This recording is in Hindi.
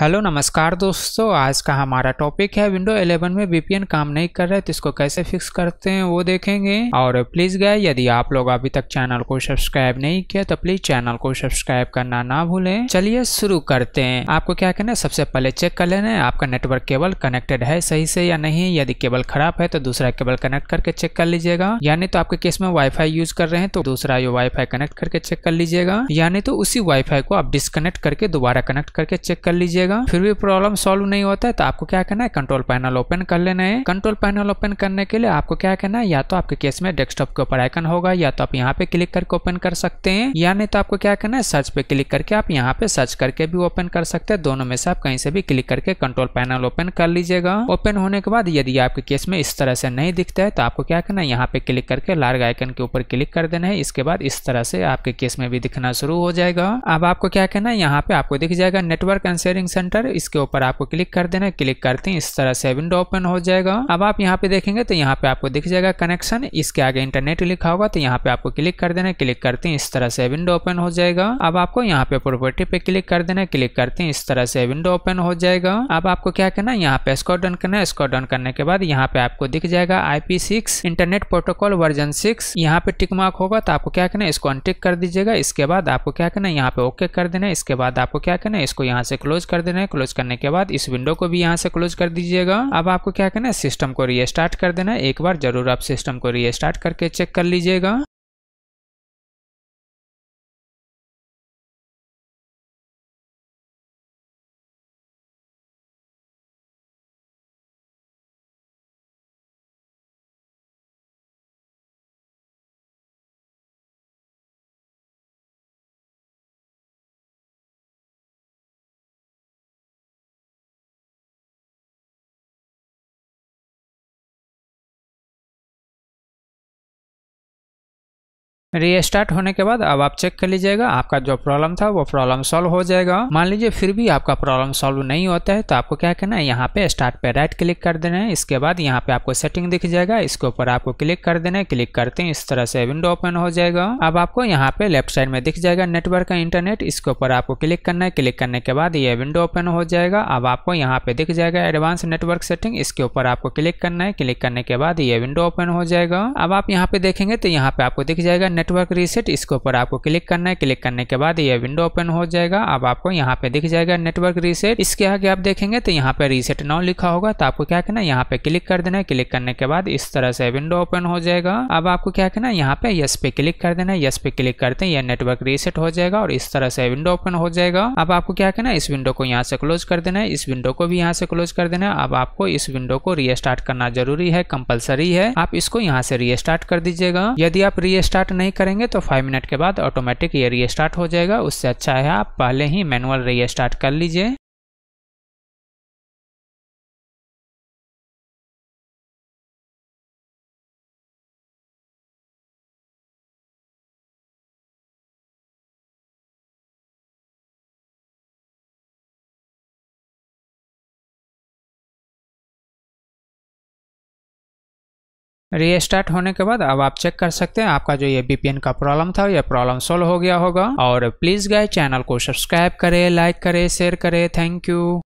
हेलो नमस्कार दोस्तों आज का हमारा टॉपिक है विंडो 11 में वीपीएन काम नहीं कर रहा है तो इसको कैसे फिक्स करते हैं वो देखेंगे और प्लीज गए यदि आप लोग अभी तक चैनल को सब्सक्राइब नहीं किया तो प्लीज चैनल को सब्सक्राइब करना ना भूलें चलिए शुरू करते हैं आपको क्या करना है सबसे पहले चेक कर लेना है आपका नेटवर्क केबल कनेक्टेड है सही से या नहीं यदि केबल खराब है तो दूसरा केबल कनेक्ट करके चेक कर लीजिएगा यानी तो आपके केस में वाई यूज कर रहे हैं तो दूसरा ये वाई कनेक्ट करके चेक कर लीजिएगा यानी तो उसी वाईफाई को आप डिस्कनेक्ट करके दोबारा कनेक्ट करके चेक कर लीजिएगा कीजिएगा फिर भी प्रॉब्लम सॉल्व नहीं होता है तो आपको क्या करना है कंट्रोल पैनल ओपन कर लेना है कंट्रोल पैनल ओपन करने के लिए आपको क्या करना है या तो आपके केस में डेस्कटॉप के ऊपर आइकन होगा या तो आप यहाँ पे क्लिक करके ओपन कर सकते हैं या नहीं तो आपको क्या करना है सर्च पे क्लिक करके आप यहाँ पे सर्च करके भी ओपन कर सकते हैं दोनों में से आप कहीं से भी क्लिक करके कंट्रोल पैनल ओपन कर लीजिएगा ओपन होने के बाद यदि आपके केस में इस तरह से नहीं दिखता है तो आपको क्या करना है यहाँ पे क्लिक करके लार्ग आइकन के ऊपर क्लिक कर देना है इसके बाद इस तरह से आपके केस में भी दिखना शुरू हो जाएगा अब आपको क्या करना है यहाँ पे आपको दिख जाएगा नेटवर्क एंड शेयरिंग सेंटर इसके ऊपर आपको क्लिक कर देना क्लिक करते हैं इस तरह से विंडो ओपन हो जाएगा अब आप यहाँ पे देखेंगे तो यहाँ पे आपको दिख जाएगा कनेक्शन इसके आगे इंटरनेट लिखा होगा तो यहाँ पे आपको क्लिक कर देना क्लिक करते हैं इस तरह से विंडो ओपन हो जाएगा अब आपको यहाँ पे प्रोपर्टी पे क्लिक कर देना क्लिक करते हैं इस तरह से विंडो ओपन हो जाएगा अब आपको क्या करना है यहाँ पे स्कॉट डन करना है स्कोर डन करने के बाद यहाँ पे आपको दिख जाएगा IP six internet protocol version six यहाँ पे टिक मार्क होगा तो आपको क्या करना है इसको अनटिक कर दीजिएगा इसके बाद आपको क्या करना है यहाँ पे ओके कर देना है इसके बाद आपको क्या करना है इसको यहाँ से क्लोज कर देना है क्लोज करने के बाद इस विंडो को भी यहाँ से क्लोज कर दीजिएगा अब आपको क्या करना है सिस्टम को रिस्टार्ट कर देना है एक बार जरूर आप सिस्टम को रिस्टार्ट करके चेक कर लीजिएगा रीस्टार्ट होने के बाद अब आप चेक कर लीजिएगा आपका जो प्रॉब्लम था वो प्रॉब्लम सॉल्व हो जाएगा मान लीजिए फिर भी आपका प्रॉब्लम सॉल्व नहीं होता है तो आपको क्या करना है यहाँ पे स्टार्ट पे राइट क्लिक कर देना है इसके बाद यहाँ पे आपको सेटिंग दिख जाएगा इसके ऊपर आपको क्लिक कर देना है क्लिक करते हैं इस तरह से विंडो ओपन हो जाएगा अब आपको यहाँ पे लेफ्ट साइड में दिख जाएगा नेटवर्क का इंटरनेट इसके ऊपर आपको क्लिक करना है क्लिक करने के बाद ये विंडो ओपन हो जाएगा अब आपको यहाँ पे दिख जाएगा एडवांस नेटवर्क सेटिंग इसके ऊपर आपको क्लिक करना है क्लिक करने के बाद ये विंडो ओपन हो जाएगा अब आप यहाँ पे देखेंगे तो यहाँ पे आपको दिख जाएगा नेटवर्क रीसेट इसके ऊपर आपको क्लिक करना है क्लिक करने के बाद ये विंडो ओपन हो जाएगा अब आपको यहाँ पे दिख जाएगा नेटवर्क रीसेट इसके आगे आप देखेंगे तो यहाँ पे रीसेट नाउ लिखा होगा तो आपको क्या करना है यहाँ पे क्लिक कर देना है क्लिक करने के बाद इस तरह से विंडो ओपन हो जाएगा अब आपको क्या करना है यहाँ पे यस पे क्लिक कर देना है यस पे क्लिक करते हैं यह नेटवर्क रीसेट हो जाएगा और इस तरह से विंडो ओपन हो जाएगा अब आपको क्या करना है इस विंडो को यहाँ से क्लोज कर देना है इस विंडो को भी यहाँ से क्लोज कर देना है अब आपको इस विंडो को रीस्टार्ट करना जरूरी है कंपलसरी है आप इसको यहाँ से रीस्टार्ट कर दीजिएगा यदि आप रीस्टार्ट नहीं करेंगे तो फाइव मिनट के बाद ऑटोमेटिक ये रीस्टार्ट हो जाएगा उससे अच्छा है आप पहले ही मैनुअल रीस्टार्ट कर लीजिए रीस्टार्ट होने के बाद अब आप चेक कर सकते हैं आपका जो ये बीपीएन का प्रॉब्लम था यह प्रॉब्लम सोल्व हो गया होगा और प्लीज गाय चैनल को सब्सक्राइब करें लाइक करें शेयर करें थैंक यू